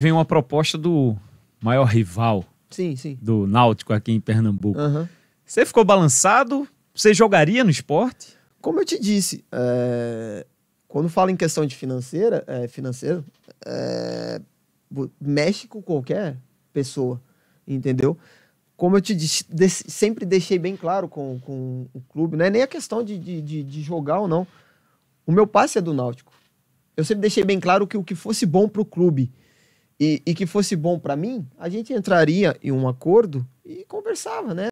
vem uma proposta do maior rival sim, sim. do Náutico aqui em Pernambuco. Uhum. Você ficou balançado? Você jogaria no esporte? Como eu te disse, é... quando falo em questão de financeira, é, financeiro, é... mexe com qualquer pessoa, entendeu? Como eu te disse, de... sempre deixei bem claro com, com o clube, não é nem a questão de, de, de jogar ou não. O meu passe é do Náutico. Eu sempre deixei bem claro que o que fosse bom para o clube, e, e que fosse bom para mim, a gente entraria em um acordo e conversava, né?